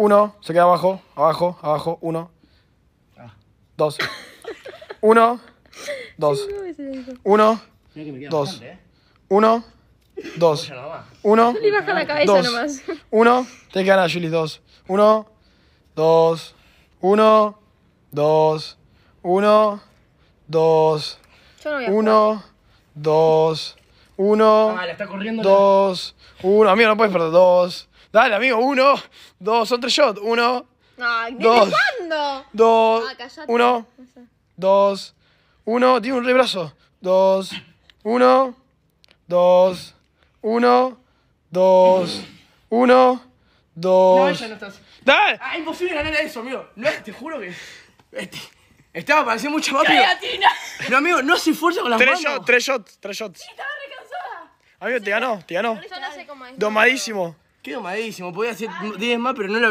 Uno, se queda abajo, abajo, abajo, uno. Ah. Dos. Uno, dos. ¿eh? Uno, dos. Uno, dos. Uno, dos. Uno, te quedan Julie, dos. Uno, dos. Uno, dos. Uno, dos. Uno, dos. 1, 2, 1, amigo no puedes perder, 2, dale amigo, 1, 2, son tres shots, 1, 2, 2, 1, 2, 1, tiene un re brazo, 2, 1, 2, 1, 2, 1, 2, dale Ah, imposible ganar a eso amigo, no te juro que, este, estaba para decir mucho más, pero, no amigo, no se esfuerce con las manos, 3 shots, 3 shots, 3 dale Amigo, te ganó, te ganó. Domadísimo. Qué domadísimo, podía hacer 10 más, pero no lo